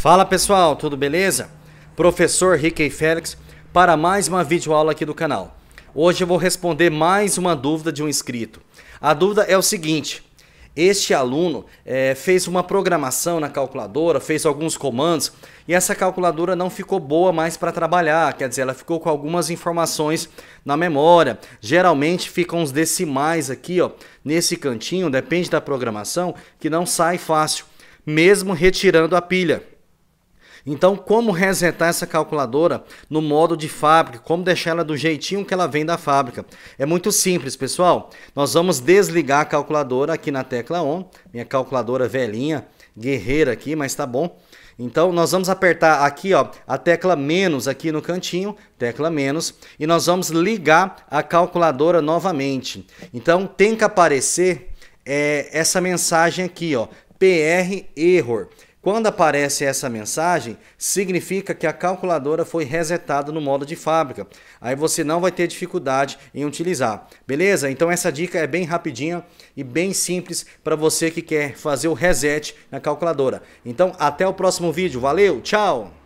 Fala pessoal, tudo beleza? Professor Rickey Félix para mais uma videoaula aqui do canal. Hoje eu vou responder mais uma dúvida de um inscrito. A dúvida é o seguinte, este aluno é, fez uma programação na calculadora, fez alguns comandos e essa calculadora não ficou boa mais para trabalhar, quer dizer, ela ficou com algumas informações na memória. Geralmente ficam uns decimais aqui, ó, nesse cantinho, depende da programação, que não sai fácil, mesmo retirando a pilha. Então, como resetar essa calculadora no modo de fábrica, como deixar ela do jeitinho que ela vem da fábrica? É muito simples, pessoal. Nós vamos desligar a calculadora aqui na tecla ON, minha calculadora velhinha, guerreira aqui, mas tá bom. Então, nós vamos apertar aqui, ó, a tecla menos aqui no cantinho, tecla menos, e nós vamos ligar a calculadora novamente. Então, tem que aparecer é, essa mensagem aqui, ó, PR Error. Quando aparece essa mensagem, significa que a calculadora foi resetada no modo de fábrica. Aí você não vai ter dificuldade em utilizar. Beleza? Então essa dica é bem rapidinha e bem simples para você que quer fazer o reset na calculadora. Então até o próximo vídeo. Valeu, tchau!